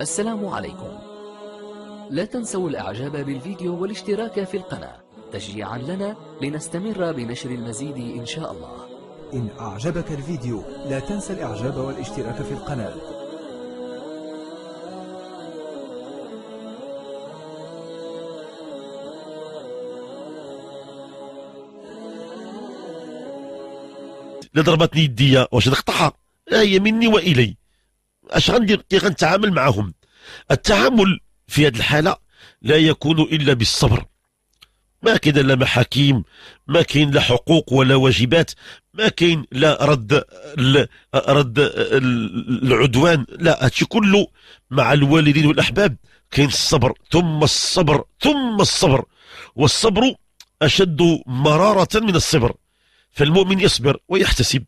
السلام عليكم لا تنسوا الإعجاب بالفيديو والاشتراك في القناة تشجيعا لنا لنستمر بنشر المزيد إن شاء الله إن أعجبك الفيديو لا تنسى الإعجاب والاشتراك في القناة لا ضربتني يديا واش نقطعها هي آية مني والي اش غندير كي غنتعامل معهم التعامل في هذه الحاله لا يكون الا بالصبر ما كاين لا محاكيم ما كاين لا حقوق ولا واجبات ما كاين لا رد رد العدوان لا هادشي كله مع الوالدين والاحباب كاين الصبر ثم الصبر ثم الصبر والصبر اشد مراره من الصبر فالمؤمن يصبر ويحتسب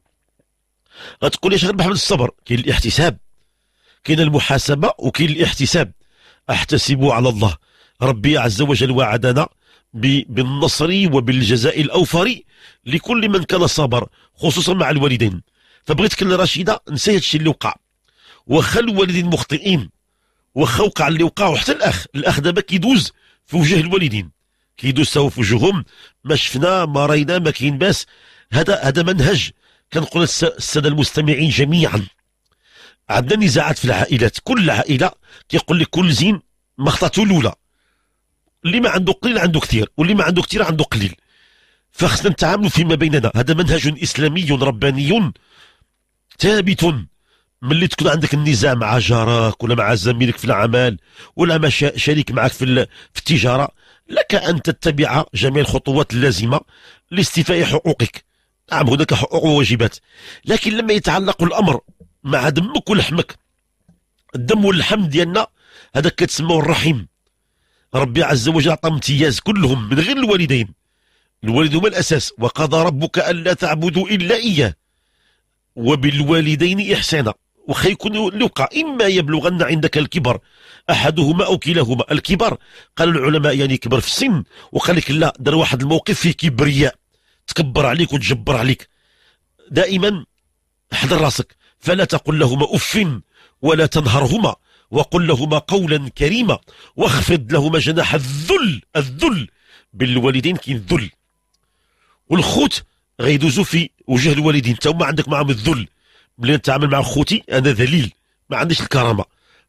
غتقول يا شيخ محمد الصبر كاين الاحتساب كاين المحاسبه وكاين الاحتساب احتسبوا على الله ربي عز وجل وعدنا بالنصر وبالجزاء الاوفر لكل من كان صبر خصوصا مع الوالدين فبغيت كل رشيده نسيت الشيء اللي وقع وخا الوالدين مخطئين وخا وقع اللي وقع وحتى الاخ الاخ دابا كيدوز في وجه الوالدين كيدوز تاهو في وجههم ما شفنا ما راينا ما كاين باس هذا هذا منهج كنقول الساده المستمعين جميعا عندنا نزاعات في العائلات كل عائله تيقول لك كل زين مخطته الاولى اللي ما عنده قليل عنده كثير واللي ما عنده كثير عنده قليل فخصنا نتعاملوا فيما بيننا هذا منهج اسلامي رباني ثابت ملي تكون عندك النزاع مع جارك ولا مع زميلك في العمل ولا مع شريك معك في في التجاره لك ان تتبع جميع الخطوات اللازمه لاستيفاء حقوقك نعم هناك حقوق وواجبات لكن لما يتعلق الامر مع دمك ولحمك الدم واللحم ديالنا هذا كتسموه الرحيم ربي عز وجل عطى امتياز كلهم من غير الوالدين الوالد هو الاساس وقضى ربك الا تعبدوا الا اياه وبالوالدين احسانا وخا يكون لوقع اما يبلغن عندك الكبر احدهما او كلاهما الكبر قال العلماء يعني كبر في السن وقال لك لا دار واحد الموقف فيه كبرياء تكبر عليك وتجبر عليك دائما حضر راسك فلا تقل لهما أف ولا تنهرهما وقل لهما قولا كريما واخفض لهما جناح الذل الذل بالوالدين كاين الذل والخوت غيدوزوا في وجه الوالدين حتى عندك معاهم الذل ملي نتعامل مع خوتي انا ذليل ما عنديش الكرامه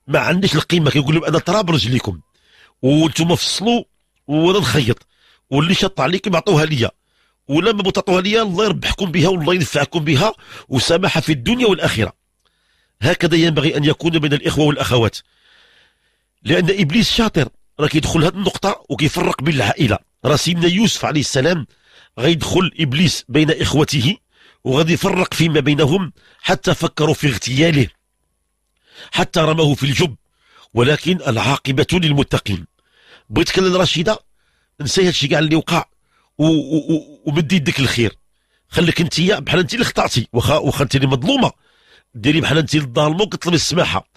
ما عنديش القيمه كنقول لهم انا تراب رجليكم وانتم فصلوا وانا نخيط واللي شط عليكم عطوها ليا ولما ولا ليا الله يربحكم بها والله ينفعكم بها وسماحه في الدنيا والاخره هكذا ينبغي ان يكون بين الاخوه والاخوات لان ابليس شاطر راه كيدخل هذه النقطه وكيفرق بين العائله راه سيدنا يوسف عليه السلام غيدخل ابليس بين اخوته وغادي يفرق فيما بينهم حتى فكروا في اغتياله حتى رموه في الجب ولكن العاقبه للمتقين بغيت تكلم رشيدة نسي هادشي كاع اللي وقع ومدي يدك الخير خليك انت بحال انت اللي خطاتي واخا واخا انت اللي مظلومه ديري بحال انت اللي ظالمه وكطلبي السماحه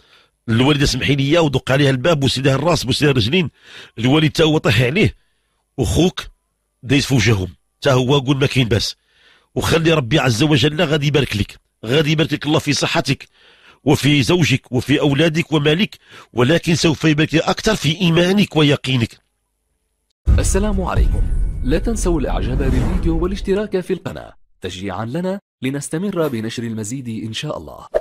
الوالده سمحي لي ودق عليها الباب وسيدها الراس وسيدها الرجلين الوالد تا هو طيح عليه وخوك دايز في وجههم تا هو قول ما كاين باس وخلي ربي عز وجل غادي يبارك لك غادي يبارك لك الله في صحتك وفي زوجك وفي أولادك ومالك ولكن سوف يبارك أكثر في إيمانك ويقينك السلام عليكم لا تنسوا الاعجاب بالفيديو والاشتراك في القناة تشجيعا لنا لنستمر بنشر المزيد ان شاء الله